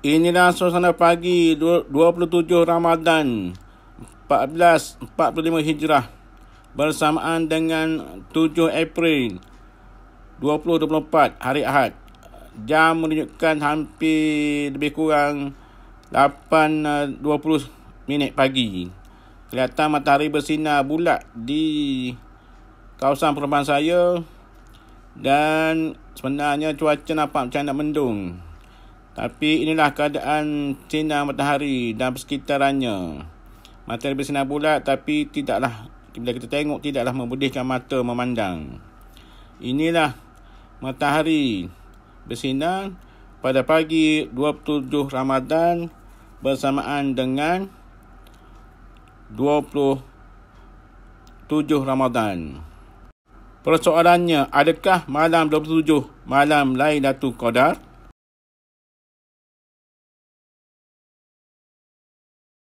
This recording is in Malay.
Inilah suasana pagi 27 Ramadan 1445 Hijrah bersamaan dengan 7 April 2024 hari Ahad. Jam menunjukkan hampir lebih kurang 8.20 eh, minit pagi. Kelihatan matahari bersinar bulat di kawasan perumahan saya dan sebenarnya cuaca nampak macam nak mendung. Tapi inilah keadaan sinar matahari dan persekitarannya. Matahari bersinar bulat tapi tidaklah bila kita tengok tidaklah membudihkan mata memandang. Inilah matahari bersinar pada pagi 27 Ramadan bersamaan dengan 27 Ramadan. Persoalannya, adakah malam 27 malam Lailatul Qadar?